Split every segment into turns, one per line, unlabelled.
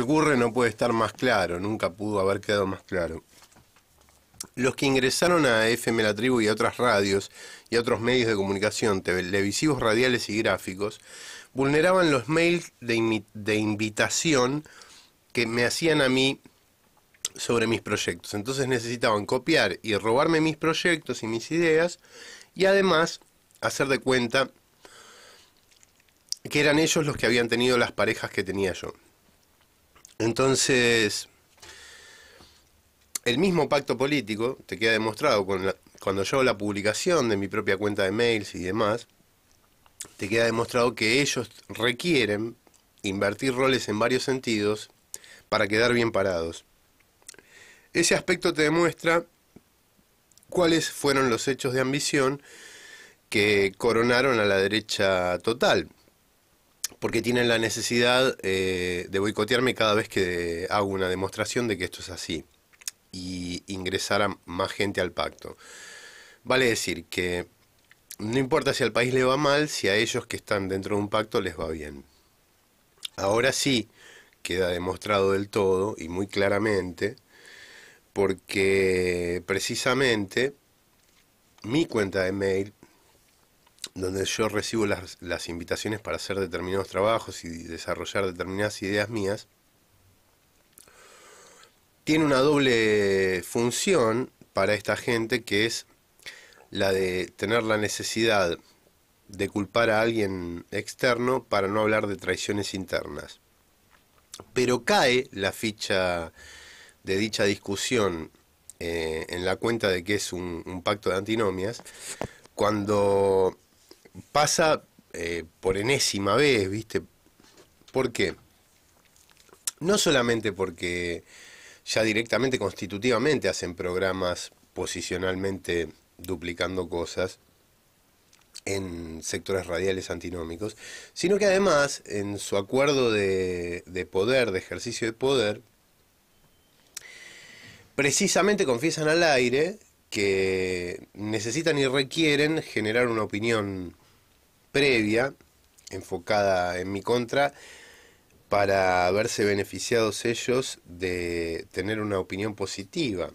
ocurre no puede estar más claro, nunca pudo haber quedado más claro. Los que ingresaron a FM La Tribu y a otras radios y a otros medios de comunicación, televisivos, radiales y gráficos, vulneraban los mails de invitación que me hacían a mí sobre mis proyectos. Entonces necesitaban copiar y robarme mis proyectos y mis ideas y además hacer de cuenta que eran ellos los que habían tenido las parejas que tenía yo. Entonces, el mismo pacto político, te queda demostrado cuando yo hago la publicación de mi propia cuenta de mails y demás, te queda demostrado que ellos requieren invertir roles en varios sentidos para quedar bien parados. Ese aspecto te demuestra cuáles fueron los hechos de ambición que coronaron a la derecha total porque tienen la necesidad eh, de boicotearme cada vez que hago una demostración de que esto es así y ingresar a más gente al pacto. Vale decir que no importa si al país le va mal, si a ellos que están dentro de un pacto les va bien. Ahora sí queda demostrado del todo y muy claramente, porque precisamente mi cuenta de mail donde yo recibo las, invitaciones para hacer determinados trabajos y desarrollar determinadas ideas mías, tiene una doble función para esta gente que es la de tener la necesidad de culpar a alguien externo para no hablar de traiciones internas. Pero cae la ficha de dicha discusión eh, en la cuenta de que es un, un, pacto de antinomias cuando pasa eh, por enésima vez, ¿viste? ¿Por qué? No solamente porque ya directamente constitutivamente hacen programas posicionalmente duplicando cosas en sectores radiales antinómicos, sino que además en su acuerdo de poder, de ejercicio de poder, precisamente confiesan al aire que necesitan y requieren generar una opinión previa enfocada en mi contra para verse beneficiados ellos de tener una opinión positiva,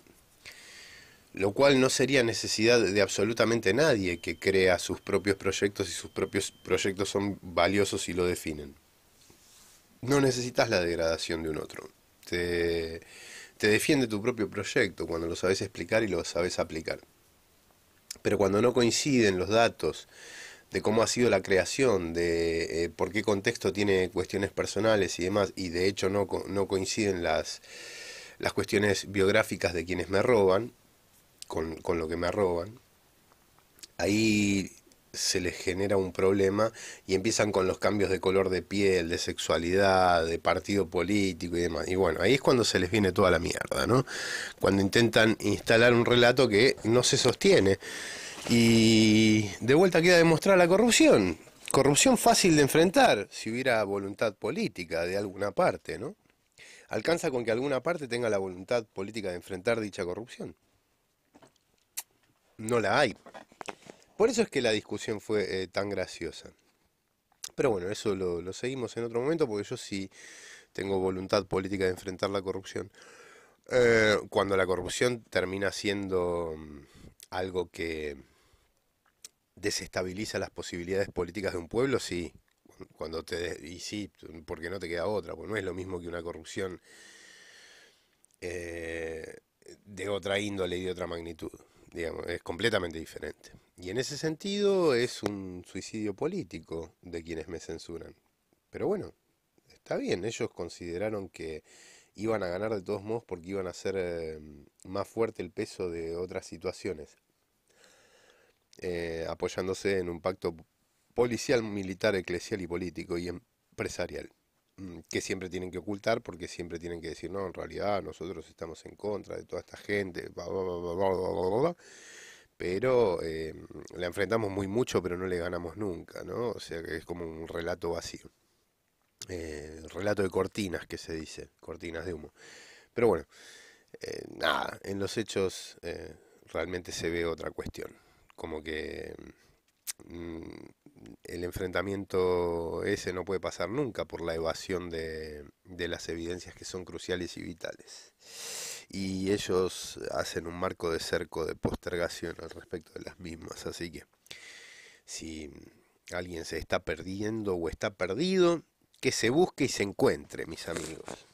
lo cual no sería necesidad de absolutamente nadie que crea sus propios proyectos y sus propios proyectos son valiosos y lo definen. No necesitas la degradación de un otro. Te, te defiende tu propio proyecto cuando lo sabes explicar y lo sabes aplicar. Pero cuando no coinciden los datos, de cómo ha sido la creación, de eh, por qué contexto tiene cuestiones personales y demás, y de hecho no, no coinciden las, las cuestiones biográficas de quienes me roban, con, con lo que me roban, ahí se les genera un problema y empiezan con los cambios de color de piel, de sexualidad, de partido político y demás. Y bueno, ahí es cuando se les viene toda la mierda, ¿no? Cuando intentan instalar un relato que no se sostiene. Y de vuelta queda demostrar la corrupción. Corrupción fácil de enfrentar si hubiera voluntad política de alguna parte, ¿no? Alcanza con que alguna parte tenga la voluntad política de enfrentar dicha corrupción. No la hay. Por eso es que la discusión fue eh, tan graciosa. Pero bueno, eso lo, seguimos en otro momento porque yo sí tengo voluntad política de enfrentar la corrupción. Eh, cuando la corrupción termina siendo mm, algo que desestabiliza las posibilidades políticas de un pueblo, sí. Cuando te y sí, porque no te queda otra, pues no es lo mismo que una corrupción eh, de otra índole y de otra magnitud. Digamos, es completamente diferente. Y en ese sentido es un suicidio político de quienes me censuran. Pero bueno, está bien, ellos consideraron que iban a ganar de todos modos porque iban a ser eh, más fuerte el peso de otras situaciones. Eh, apoyándose en un pacto policial, militar, eclesial y político y empresarial, mm, que siempre tienen que ocultar porque siempre tienen que decir, no, en realidad nosotros estamos en contra de toda esta gente, pero le em, la enfrentamos muy mucho, pero no le ganamos nunca, O sea que es como un relato vacío. Eh, relato de cortinas que se dice, cortinas de humo. Pero bueno, eh, nada, en los hechos realmente se ve otra cuestión como que mm, el enfrentamiento ese no puede pasar nunca por la evasión de, de, las evidencias que son cruciales y vitales. Y ellos hacen un marco de cerco de postergación al respecto de las mismas. Así que si alguien se está perdiendo o está perdido, que se busque y se encuentre, mis amigos.